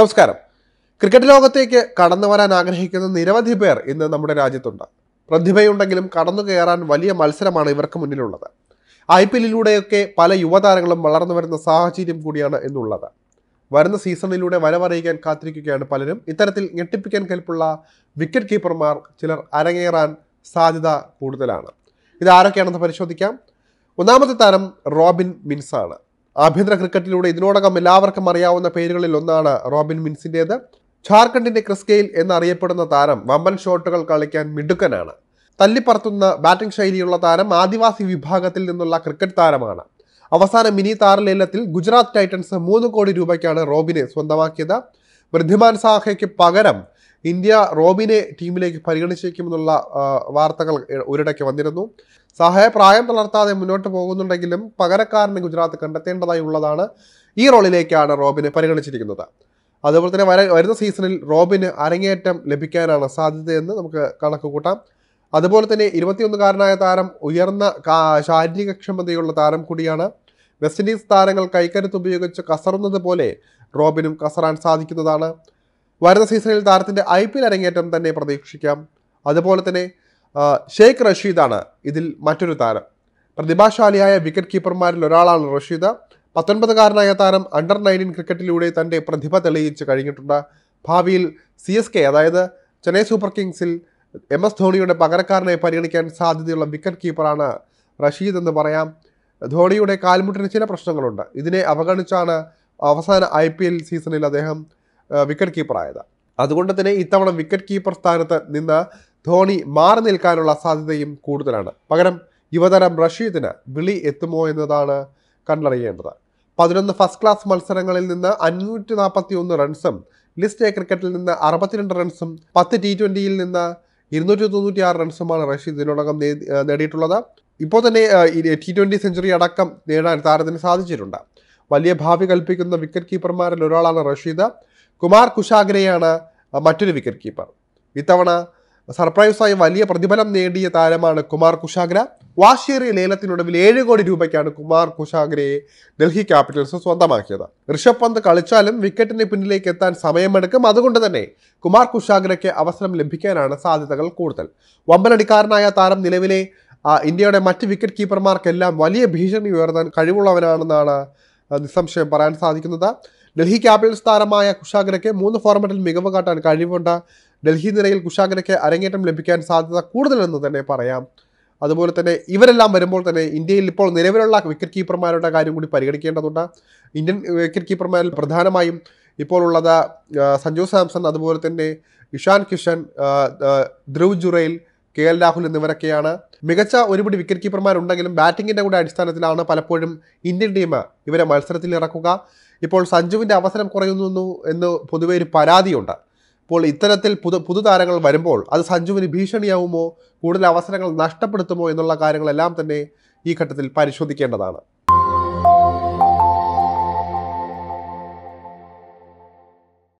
നമസ്കാരം ക്രിക്കറ്റ് ലോകത്തേക്ക് കടന്നു വരാൻ ആഗ്രഹിക്കുന്ന നിരവധി പേർ ഇന്ന് നമ്മുടെ രാജ്യത്തുണ്ട് പ്രതിഭയുണ്ടെങ്കിലും കടന്നു കയറാൻ വലിയ മത്സരമാണ് ഇവർക്ക് മുന്നിലുള്ളത് ഐ പി എല്ലിലൂടെയൊക്കെ പല യുവതാരങ്ങളും വളർന്നു വരുന്ന സാഹചര്യം കൂടിയാണ് ഇന്നുള്ളത് വരുന്ന സീസണിലൂടെ വരവറിയിക്കാൻ കാത്തിരിക്കുകയാണ് പലരും ഇത്തരത്തിൽ ഞെട്ടിപ്പിക്കാൻ കെൽപ്പുള്ള വിക്കറ്റ് കീപ്പർമാർ ചിലർ അരങ്ങേറാൻ സാധ്യത കൂടുതലാണ് ഇതാരൊക്കെയാണെന്ന് പരിശോധിക്കാം ഒന്നാമത്തെ താരം റോബിൻ മിൻസാണ് ആഭ്യന്തര ക്രിക്കറ്റിലൂടെ ഇതിനോടകം എല്ലാവർക്കും അറിയാവുന്ന പേരുകളിൽ ഒന്നാണ് റോബിൻ മിൻസിൻ്റേത് ഝാർഖണ്ഡിന്റെ ക്രിസ്കെയിൽ എന്നറിയപ്പെടുന്ന താരം വമ്പൻ ഷോട്ടുകൾ കളിക്കാൻ മിടുക്കനാണ് തല്ലിപ്പറത്തുന്ന ബാറ്റിംഗ് ശൈലിയുള്ള താരം ആദിവാസി വിഭാഗത്തിൽ നിന്നുള്ള ക്രിക്കറ്റ് താരമാണ് അവസാന മിനി താരലേലത്തിൽ ഗുജറാത്ത് ടൈറ്റൻസ് മൂന്ന് കോടി രൂപയ്ക്കാണ് റോബിനെ സ്വന്തമാക്കിയത് വൃദ്ധിമാൻ സാഹയ്ക്ക് പകരം ഇന്ത്യ റോബിനെ ടീമിലേക്ക് പരിഗണിച്ചേക്കുമെന്നുള്ള വാർത്തകൾ ഒരിടയ്ക്ക് വന്നിരുന്നു സഹായ പ്രായം തളർത്താതെ മുന്നോട്ട് പോകുന്നുണ്ടെങ്കിലും പകരക്കാരനെ ഗുജറാത്ത് കണ്ടെത്തേണ്ടതായി ഉള്ളതാണ് ഈ റോളിലേക്കാണ് റോബിനെ പരിഗണിച്ചിരിക്കുന്നത് അതുപോലെ തന്നെ വര വരുന്ന സീസണിൽ റോബിന് അരങ്ങേറ്റം ലഭിക്കാനാണ് സാധ്യതയെന്ന് നമുക്ക് കണക്ക് കൂട്ടാം അതുപോലെ തന്നെ ഇരുപത്തിയൊന്നുകാരനായ താരം ഉയർന്ന ശാരീരികക്ഷമതയുള്ള താരം കൂടിയാണ് വെസ്റ്റ് ഇൻഡീസ് താരങ്ങൾ കൈക്കരുത്ത് ഉപയോഗിച്ച് കസറുന്നത് പോലെ റോബിനും കസറാൻ സാധിക്കുന്നതാണ് വരുന്ന സീസണിൽ താരത്തിൻ്റെ ഐ പി എൽ അരങ്ങേറ്റം തന്നെ പ്രതീക്ഷിക്കാം അതുപോലെ തന്നെ ഷെയ്ഖ് റഷീദാണ് ഇതിൽ മറ്റൊരു താരം പ്രതിഭാശാലിയായ വിക്കറ്റ് കീപ്പർമാരിൽ ഒരാളാണ് റഷീദ പത്തൊൻപതുകാരനായ താരം അണ്ടർ നയൻറ്റീൻ ക്രിക്കറ്റിലൂടെ തൻ്റെ പ്രതിഭ തെളിയിച്ച് കഴിഞ്ഞിട്ടുണ്ട് ഭാവിയിൽ സി എസ് കെ അതായത് ചെന്നൈ സൂപ്പർ കിങ്സിൽ എം എസ് ധോണിയുടെ പകരക്കാരനെ പരിഗണിക്കാൻ സാധ്യതയുള്ള വിക്കറ്റ് കീപ്പറാണ് റഷീദ് എന്ന് പറയാം ധോണിയുടെ കാൽമുട്ടിന് ചില പ്രശ്നങ്ങളുണ്ട് ഇതിനെ അവഗണിച്ചാണ് അവസാന ഐ സീസണിൽ അദ്ദേഹം വിക്കറ്റ് കീപ്പറായത് അതുകൊണ്ട് തന്നെ ഇത്തവണ വിക്കറ്റ് കീപ്പർ സ്ഥാനത്ത് നിന്ന് ധോണി മാറി നിൽക്കാനുള്ള സാധ്യതയും കൂടുതലാണ് പകരം യുവതരം റഷീദിന് വിളി എത്തുമോ എന്നതാണ് കണ്ടറിയേണ്ടത് പതിനൊന്ന് ഫസ്റ്റ് ക്ലാസ് മത്സരങ്ങളിൽ നിന്ന് അഞ്ഞൂറ്റി നാൽപ്പത്തി ഒന്ന് റൺസും ലിസ്റ്റ് എ ക്രിക്കറ്റിൽ നിന്ന് അറുപത്തിരണ്ട് റൺസും പത്ത് ടി ട്വൻറ്റിയിൽ നിന്ന് ഇരുന്നൂറ്റി തൊണ്ണൂറ്റി ആറ് റൺസുമാണ് റഷീദ് ഇതിനോടകം നേടിയിട്ടുള്ളത് ഇപ്പോൾ തന്നെ ടി ട്വൻ്റി സെഞ്ചുറി അടക്കം നേടാൻ താരത്തിന് സാധിച്ചിട്ടുണ്ട് വലിയ ഭാവി കൽപ്പിക്കുന്ന വിക്കറ്റ് കീപ്പർമാരിൽ ഒരാളാണ് റഷീദ് കുമാർ കുശാഗ്രയാണ് മറ്റൊരു വിക്കറ്റ് കീപ്പർ ഇത്തവണ സർപ്രൈസായി വലിയ പ്രതിഫലം നേടിയ താരമാണ് കുമാർ കുശാഗ്ര വാശേറി ലേലത്തിനൊടുവിൽ ഏഴ് കോടി രൂപയ്ക്കാണ് കുമാർ കുശാഗ്രയെ ഡൽഹി ക്യാപിറ്റൽസ് സ്വന്തമാക്കിയത് ഋഷഭ് പന്ത് കളിച്ചാലും വിക്കറ്റിന് പിന്നിലേക്ക് എത്താൻ സമയമെടുക്കും അതുകൊണ്ട് തന്നെ കുമാർ കുശാഗ്രയ്ക്ക് അവസരം ലഭിക്കാനാണ് സാധ്യതകൾ കൂടുതൽ വമ്പനടിക്കാരനായ താരം നിലവിലെ ഇന്ത്യയുടെ മറ്റ് വിക്കറ്റ് കീപ്പർമാർക്കെല്ലാം വലിയ ഭീഷണി ഉയർത്താൻ കഴിവുള്ളവനാണെന്നാണ് നിസ്സംശയം പറയാൻ സാധിക്കുന്നത് ഡൽഹി ക്യാപിറ്റൽസ് താരമായ കുഷാഗ്രയ്ക്ക് മൂന്ന് ഫോർമാറ്റിൽ മികവ് കാട്ടാൻ കഴിവുണ്ട് ഡൽഹി നിരയിൽ കുഷാഗ്രയ്ക്ക് അരങ്ങേറ്റം ലഭിക്കാൻ സാധ്യത കൂടുതലെന്ന് തന്നെ പറയാം അതുപോലെ തന്നെ ഇവരെല്ലാം വരുമ്പോൾ തന്നെ ഇന്ത്യയിൽ ഇപ്പോൾ നിലവിലുള്ള വിക്കറ്റ് കീപ്പർമാരുടെ കാര്യം കൂടി പരിഗണിക്കേണ്ടതുണ്ട് ഇന്ത്യൻ വിക്കറ്റ് കീപ്പർമാരിൽ പ്രധാനമായും ഇപ്പോൾ ഉള്ളത് സഞ്ജു സാംസൺ അതുപോലെ തന്നെ ഇഷാൻ കിഷൻ ധ്രുവ് ജുറൈൽ കെ എൽ രാഹുൽ എന്നിവരൊക്കെയാണ് മികച്ച ഒരുപിടി വിക്കറ്റ് കീപ്പർമാരുണ്ടെങ്കിലും ബാറ്റിങ്ങിൻ്റെ കൂടെ അടിസ്ഥാനത്തിലാണ് പലപ്പോഴും ഇന്ത്യൻ ടീം ഇവരെ മത്സരത്തിൽ ഇറക്കുക ഇപ്പോൾ സഞ്ജുവിൻ്റെ അവസരം കുറയുന്നു എന്ന് പൊതുവെ ഒരു പരാതിയുണ്ട് ഇപ്പോൾ ഇത്തരത്തിൽ പുതു പുതുതാരങ്ങൾ വരുമ്പോൾ അത് സഞ്ജുവിന് ഭീഷണിയാവുമോ കൂടുതൽ അവസരങ്ങൾ നഷ്ടപ്പെടുത്തുമോ എന്നുള്ള കാര്യങ്ങളെല്ലാം തന്നെ ഈ ഘട്ടത്തിൽ പരിശോധിക്കേണ്ടതാണ്